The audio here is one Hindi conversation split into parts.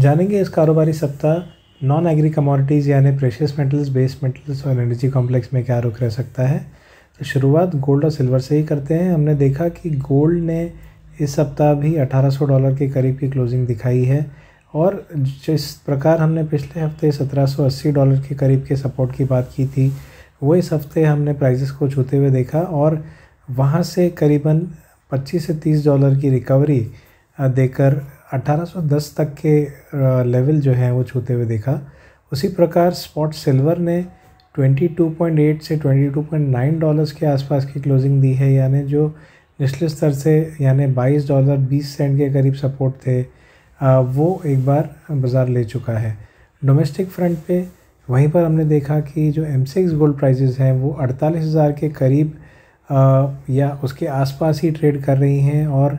जानेंगे इस कारोबारी सप्ताह नॉन एग्री कमोडिटीज़ यानी प्रेशियस मेटल्स बेस मेटल्स और एनर्जी कॉम्प्लेक्स में क्या रुख रह सकता है तो शुरुआत गोल्ड और सिल्वर से ही करते हैं हमने देखा कि गोल्ड ने इस सप्ताह भी 1800 डॉलर के करीब की क्लोजिंग दिखाई है और जिस प्रकार हमने पिछले हफ्ते 1780 डॉलर के करीब के सपोर्ट की बात की थी वो इस हफ्ते हमने प्राइसेस को छूते हुए देखा और वहाँ से करीबन 25 से 30 डॉलर की रिकवरी देकर 1810 तक के लेवल जो है वो छूते हुए देखा उसी प्रकार स्पॉट सिल्वर ने 22.8 से 22.9 डॉलर्स के आसपास की क्लोजिंग दी है यानी जो निचले स्तर से यानी 22 डॉलर 20 सेंट के करीब सपोर्ट थे वो एक बार बाज़ार ले चुका है डोमेस्टिक फ्रंट पे वहीं पर हमने देखा कि जो एम सिक्स गोल्ड प्राइजेज़ हैं वो अड़तालीस हज़ार के करीब या उसके आसपास ही ट्रेड कर रही हैं और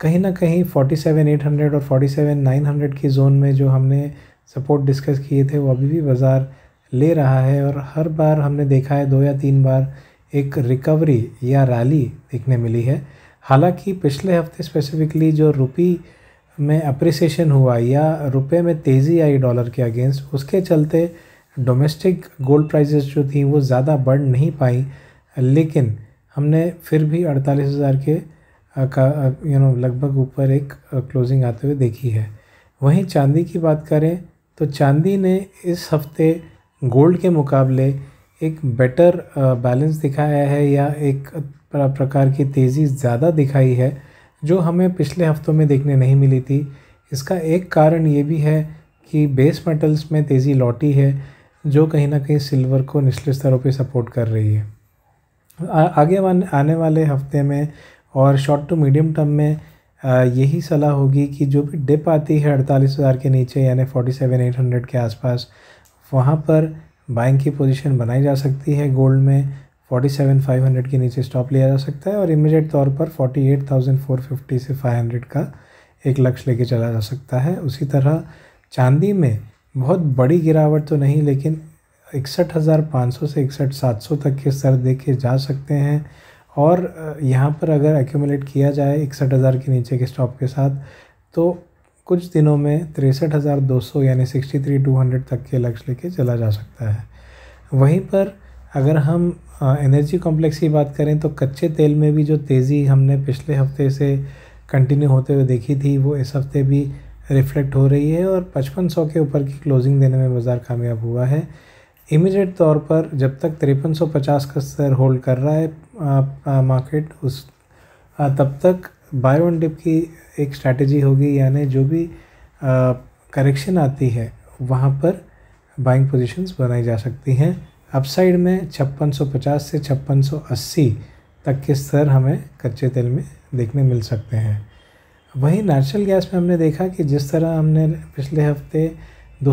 कहीं ना कहीं 47,800 और 47,900 की जोन में जो हमने सपोर्ट डिस्कस किए थे वो अभी भी बाज़ार ले रहा है और हर बार हमने देखा है दो या तीन बार एक रिकवरी या रैली देखने मिली है हालांकि पिछले हफ्ते स्पेसिफिकली जो रुपी में अप्रिसिएशन हुआ या रुपए में तेज़ी आई डॉलर के अगेंस्ट उसके चलते डोमेस्टिक गोल्ड प्राइजेस जो थी वो ज़्यादा बढ़ नहीं पाई लेकिन हमने फिर भी अड़तालीस हज़ार के का यू नो लगभग ऊपर एक क्लोजिंग आते हुए देखी है वहीं चांदी की बात करें तो चांदी ने इस हफ्ते गोल्ड के मुकाबले एक बेटर बैलेंस दिखाया है या एक प्रकार की तेज़ी ज़्यादा दिखाई है जो हमें पिछले हफ्तों में देखने नहीं मिली थी इसका एक कारण ये भी है कि बेस मेटल्स में तेज़ी लौटी है जो कहीं ना कहीं सिल्वर को निचले स्तरों पर सपोर्ट कर रही है आगे आने वाले हफ्ते में और शॉर्ट टू मीडियम टर्म में यही सलाह होगी कि जो भी डिप आती है अड़तालीस हज़ार के नीचे यानी फोर्टी सेवन एट हंड्रेड के आसपास वहाँ पर बाइंग की पोजीशन बनाई जा सकती है गोल्ड में फोर्टी सेवन फाइव हंड्रेड के नीचे स्टॉप लिया जा सकता है और इमीडिएट तौर पर forty eight thousand four fifty से फाइव हंड्रेड का एक लक्ष्य लेके चला जा सकता है उसी तरह चांदी में बहुत बड़ी गिरावट तो नहीं लेकिन इकसठ हज़ार पाँच सौ से इकसठ सात सौ तक के स्तर देखे जा सकते हैं और यहाँ पर अगर एक्यूमुलेट किया जाए इकसठ हज़ार के नीचे के स्टॉप के साथ तो कुछ दिनों में तिरसठ हज़ार दो सौ यानी सिक्सटी थ्री टू हंड्रेड तक के लक्ष्य लेके चला जा सकता है वहीं पर अगर हम एनर्जी कॉम्प्लेक्स की बात करें तो कच्चे तेल में भी जो तेज़ी हमने पिछले हफ्ते से कंटिन्यू होते हुए देखी थी वो इस हफ्ते भी रिफ्लेक्ट हो रही है और पचपन सौ के ऊपर की क्लोजिंग देने में बाज़ार कामयाब हुआ है इमीडिएट तौर पर जब तक तिरपन सौ पचास का स्तर होल्ड कर रहा है मार्केट उस तब तक बाय वन डिप की एक स्ट्रैटेजी होगी यानी जो भी करेक्शन आती है वहाँ पर बाइंग पोजीशंस बनाई जा सकती हैं अपसाइड में 5650 से 5680 तक के स्तर हमें कच्चे तेल में देखने मिल सकते हैं वहीं नेचुरल गैस में हमने देखा कि जिस तरह हमने पिछले हफ्ते दो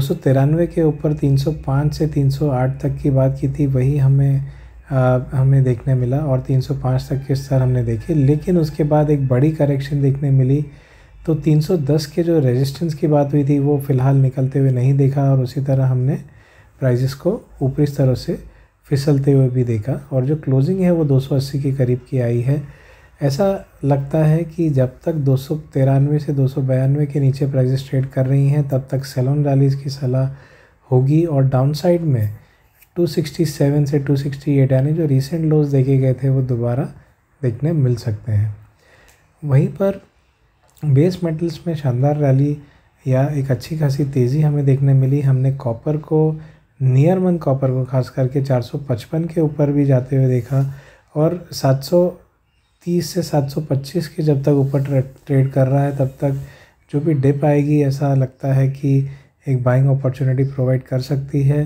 के ऊपर 305 से 308 तक की बात की थी वही हमें हमें देखने मिला और 305 तक के स्तर हमने देखे लेकिन उसके बाद एक बड़ी करेक्शन देखने मिली तो 310 के जो रेजिस्टेंस की बात हुई थी वो फ़िलहाल निकलते हुए नहीं देखा और उसी तरह हमने प्राइजेस को ऊपरी स्तरों से फिसलते हुए भी देखा और जो क्लोजिंग है वो दो के करीब की आई है ऐसा लगता है कि जब तक दो से दो के नीचे प्राइजेस ट्रेड कर रही हैं तब तक सेलोन रैलीज़ की सलाह होगी और डाउनसाइड में 267 से 268 यानी जो रिसेंट लोज देखे गए थे वो दोबारा देखने मिल सकते हैं वहीं पर बेस मेटल्स में शानदार रैली या एक अच्छी खासी तेज़ी हमें देखने मिली हमने कॉपर को नियर मन कॉपर को खास करके 455 के ऊपर भी जाते हुए देखा और 730 से 725 के जब तक ऊपर ट्रेड कर रहा है तब तक जो भी डिप आएगी ऐसा लगता है कि एक बाइंग अपॉर्चुनिटी प्रोवाइड कर सकती है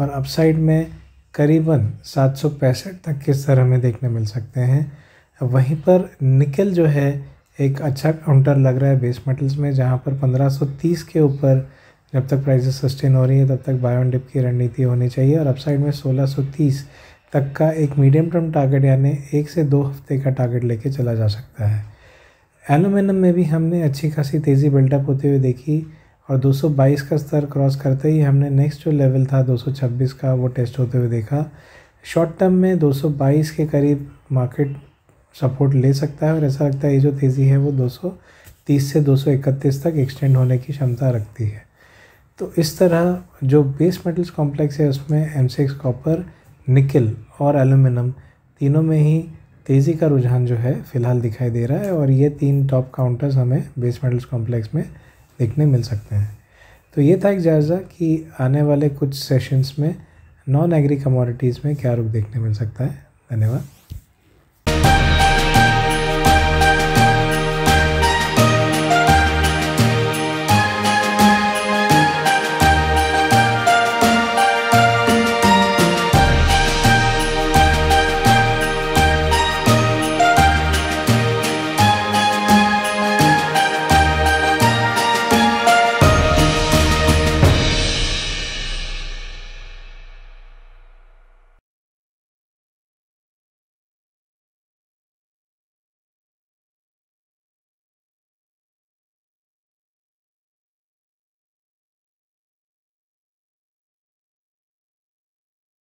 और अपसाइड में करीबन सात सौ पैंसठ तक के स्तर हमें देखने मिल सकते हैं वहीं पर निकल जो है एक अच्छा काउंटर लग रहा है बेस मेटल्स में जहां पर 1530 के ऊपर जब तक प्राइसेस सस्टेन हो रही है तब तक बायोन डिप की रणनीति होनी चाहिए और अपसाइड में 1630 तक का एक मीडियम टर्म टारगेट यानी एक से दो हफ्ते का टारगेट लेके चला जा सकता है एलुमिनियम में भी हमने अच्छी खासी तेज़ी बिल्टअप होते हुए देखी और 222 का स्तर क्रॉस करते ही हमने नेक्स्ट जो लेवल था 226 का वो टेस्ट होते हुए देखा शॉर्ट टर्म में 222 के करीब मार्केट सपोर्ट ले सकता है और ऐसा लगता है ये जो तेज़ी है वो 230 से 231 तक एक्सटेंड होने की क्षमता रखती है तो इस तरह जो बेस मेटल्स कॉम्प्लेक्स है उसमें एम सिक्स कॉपर निकल और एलुमिनम तीनों में ही तेज़ी का रुझान जो है फ़िलहाल दिखाई दे रहा है और ये तीन टॉप काउंटर्स हमें बेस मेटल्स कॉम्प्लेक्स में देखने मिल सकते हैं तो ये था एक जायज़ा कि आने वाले कुछ सेशंस में नॉन एग्री कमोडिटीज़ में क्या रुख देखने मिल सकता है धन्यवाद